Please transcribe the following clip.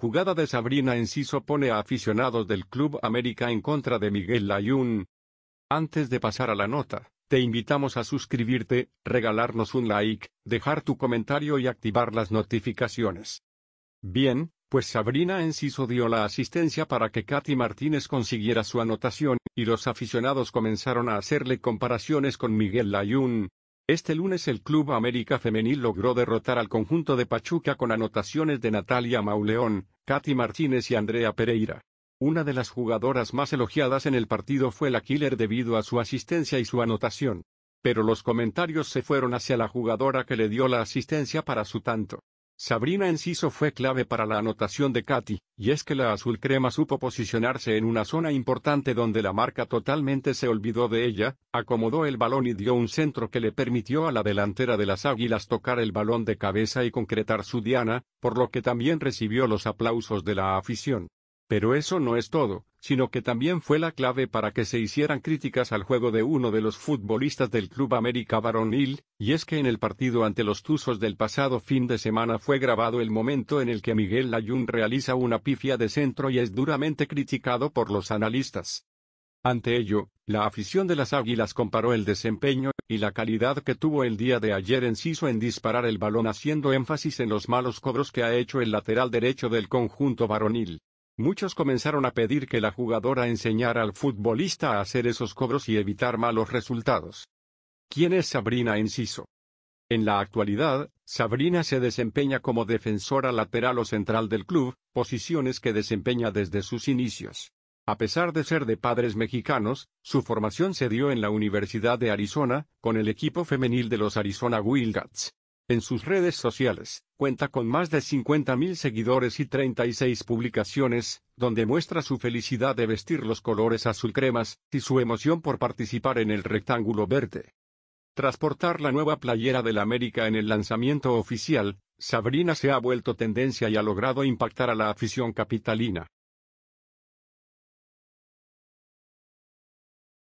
Jugada de Sabrina Enciso pone a aficionados del Club América en contra de Miguel Layún. Antes de pasar a la nota, te invitamos a suscribirte, regalarnos un like, dejar tu comentario y activar las notificaciones. Bien, pues Sabrina Enciso dio la asistencia para que Katy Martínez consiguiera su anotación, y los aficionados comenzaron a hacerle comparaciones con Miguel Layún. Este lunes el Club América Femenil logró derrotar al conjunto de Pachuca con anotaciones de Natalia Mauleón, Katy Martínez y Andrea Pereira. Una de las jugadoras más elogiadas en el partido fue la Killer debido a su asistencia y su anotación. Pero los comentarios se fueron hacia la jugadora que le dio la asistencia para su tanto. Sabrina Enciso fue clave para la anotación de Katy, y es que la azul crema supo posicionarse en una zona importante donde la marca totalmente se olvidó de ella, acomodó el balón y dio un centro que le permitió a la delantera de las Águilas tocar el balón de cabeza y concretar su diana, por lo que también recibió los aplausos de la afición. Pero eso no es todo sino que también fue la clave para que se hicieran críticas al juego de uno de los futbolistas del Club América Varonil, y es que en el partido ante los Tuzos del pasado fin de semana fue grabado el momento en el que Miguel Layún realiza una pifia de centro y es duramente criticado por los analistas. Ante ello, la afición de las Águilas comparó el desempeño y la calidad que tuvo el día de ayer Enciso en disparar el balón haciendo énfasis en los malos cobros que ha hecho el lateral derecho del conjunto varonil. Muchos comenzaron a pedir que la jugadora enseñara al futbolista a hacer esos cobros y evitar malos resultados. ¿Quién es Sabrina Enciso? En la actualidad, Sabrina se desempeña como defensora lateral o central del club, posiciones que desempeña desde sus inicios. A pesar de ser de padres mexicanos, su formación se dio en la Universidad de Arizona, con el equipo femenil de los Arizona Wildcats. En sus redes sociales, cuenta con más de 50.000 seguidores y 36 publicaciones, donde muestra su felicidad de vestir los colores azul cremas y su emoción por participar en el rectángulo verde. Tras portar la nueva playera del América en el lanzamiento oficial, Sabrina se ha vuelto tendencia y ha logrado impactar a la afición capitalina.